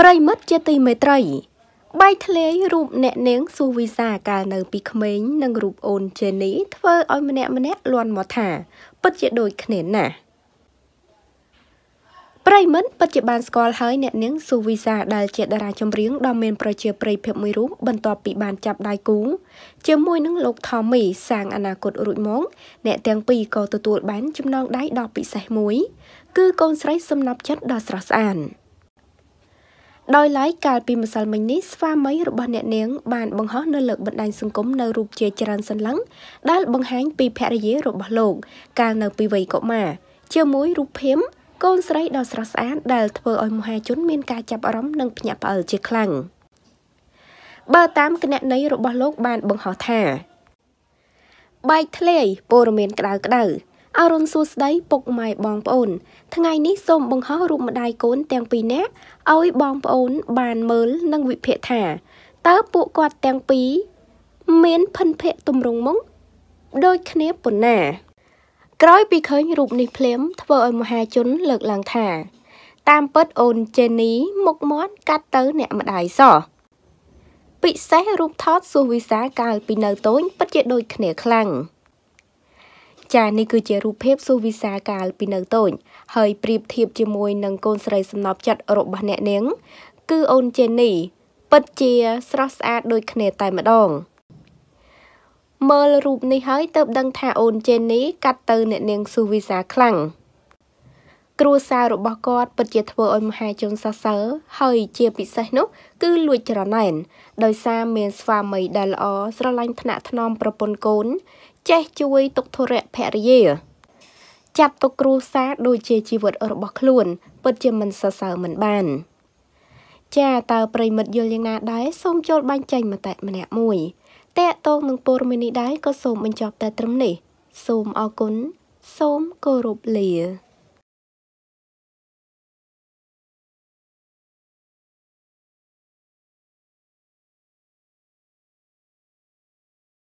ប្រិមិត្តជាទីមេត្រីបែកធ្លាយរូបអ្នកនាងសុវិសា កាលនៅ ពីក្មេងនិងរូបអូនជេនីធ្វើឲ្យម្នាក់ម្នាក់លន់មកថា ពិតជាដូចគ្នាណាស់ប្រិមិត្តពិតជាបានស្គាល់ហើយអ្នកនាងសុវិសាដែលជាតារាចម្រៀងដ៏មាន ប្រជាប្រិយភាពមួយរូបបន្ទាប់ពីបានចាប់ដៃគូជាមួយនឹងលោកថមីសាងអនាគតរួចមកអ្នកទាំងពីរក៏ទទួលបានចំណងដៃដ៏ពិសេសមួយ គឺកូនស្រីសំណប់ចិត្តដ៏ស្រស់ស្អាត។ដោយឡែកកាលពីម្សិលមិញនេះស្វាមីរបស់អ្នកនាង បានបង្ហោះនៅលើបណ្ដាញសង្គមនៅរូបជាច្រើនសន្លឹងដែលបង្ហាញពីភរិយារបស់លោកកាលនៅ ពីវ័យកុមារជាមួយរូបភាពកូនស្រីដ៏ស្រស់ស្អាតដែលធ្វើឲ្យមហាជនមានការចាប់អារម្មណ៍និងភ្ញាក់ផ្អើលជាខ្លាំងបើតាមគណនីរបស់លោក បានបង្ហោះថាបែកធ្លាយព័រមៀនក្តៅក្តៅអរុនសួស្តីពុកម៉ែបងប្អូន ថ្ងៃនេះសូមបង្ហោះរូបម្ដាយកូន ទាំងពីរនាក់ឲ្យបងប្អូន បានមើល និងវិភាគថាតើពួកគាត់ទាំងពីរមានភិនភៈទម្រង់មុខដូចគ្នាប៉ុណ្ណា ក្រោយពីឃើញរូបនេះភ្លាមធ្វើឲ្យមហាជន លើកឡើងថា តាមពិតអូនជេនី មុខមាត់កាត់ទៅអ្នកម្ដាយសោះពិសេសរូបថតសុវិសាកាលពីនៅតូចពិតជាដូចគ្នាខ្លាំង។ចានេះគឺជារូបភាពសុវិសាកាល ពីនៅតូចហើយប្រៀបធៀបជាមួយនឹងកូនស្រីសំណប់ចិត្តរបស់អ្នកនាង គឺអូនជេននីពិតជាស្រស់ស្អាតដូចគ្នាតែម្ដង មើលរូបនេះហើយទើបដឹងថាអូនជេននីកាត់ទៅ អ្នកនាងសុវិសាខ្លាំង។គ្រួសាររបស់គាត់ពិតជាធ្វើឲ្យមហាជនសរសើរហើយជាពិសេសនោះគឺលួចច្រណែនដោយសារមានស្វាមីដែលល្អស្រឡាញ់ថ្នាក់ថ្នមប្រពន្ធកូន ចេះជួយទុកធុរៈភរិយាចាប់ទុកគ្រួសារដូចជាជីវិតរបស់ខ្លួនពិតជាមិនសរសើរមិនបានចាតើប្រិមិត្តយល់យ៉ាងណាដែរសូមចូលបាញ់ចេញមតិម្នាក់មួយតេតងនឹងព័ត៌មាននេះដែរក៏សូមបញ្ចប់តែត្រឹមនេះសូមអរគុណសូមគោរពលា